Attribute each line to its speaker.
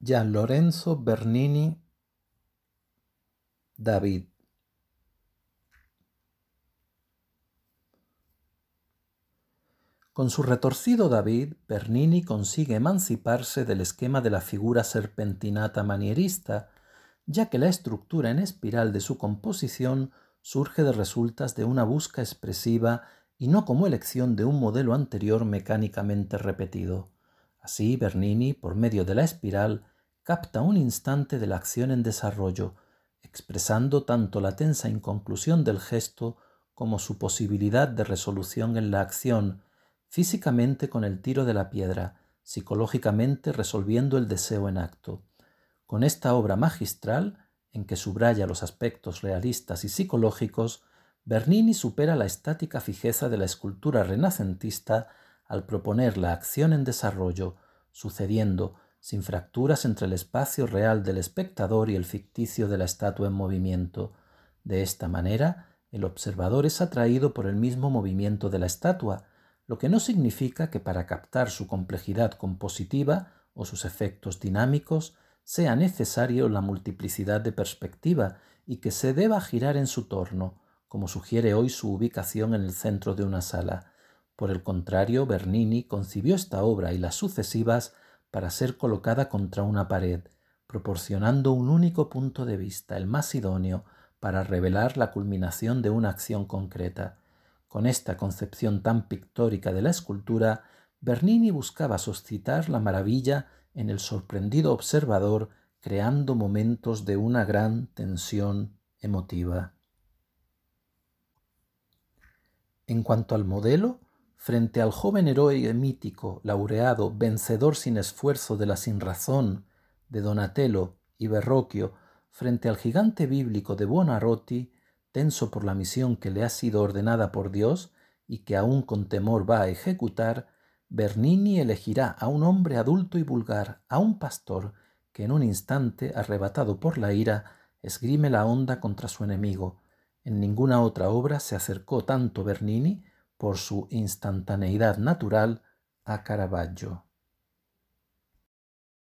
Speaker 1: Gian Lorenzo Bernini David. Con su retorcido David, Bernini consigue emanciparse del esquema de la figura serpentinata manierista, ya que la estructura en espiral de su composición surge de resultas de una busca expresiva y no como elección de un modelo anterior mecánicamente repetido. Así, Bernini, por medio de la espiral, capta un instante de la acción en desarrollo, expresando tanto la tensa inconclusión del gesto como su posibilidad de resolución en la acción, físicamente con el tiro de la piedra, psicológicamente resolviendo el deseo en acto. Con esta obra magistral, en que subraya los aspectos realistas y psicológicos, Bernini supera la estática fijeza de la escultura renacentista al proponer la acción en desarrollo, sucediendo, sin fracturas entre el espacio real del espectador y el ficticio de la estatua en movimiento. De esta manera, el observador es atraído por el mismo movimiento de la estatua, lo que no significa que para captar su complejidad compositiva o sus efectos dinámicos sea necesario la multiplicidad de perspectiva y que se deba girar en su torno, como sugiere hoy su ubicación en el centro de una sala. Por el contrario, Bernini concibió esta obra y las sucesivas para ser colocada contra una pared, proporcionando un único punto de vista, el más idóneo, para revelar la culminación de una acción concreta. Con esta concepción tan pictórica de la escultura, Bernini buscaba suscitar la maravilla en el sorprendido observador, creando momentos de una gran tensión emotiva. En cuanto al modelo, frente al joven héroe mítico, laureado, vencedor sin esfuerzo de la sinrazón de Donatello y berroquio frente al gigante bíblico de Buonarroti, tenso por la misión que le ha sido ordenada por Dios y que aún con temor va a ejecutar, Bernini elegirá a un hombre adulto y vulgar, a un pastor, que en un instante, arrebatado por la ira, esgrime la onda contra su enemigo. En ninguna otra obra se acercó tanto Bernini por su instantaneidad natural a Caravaggio.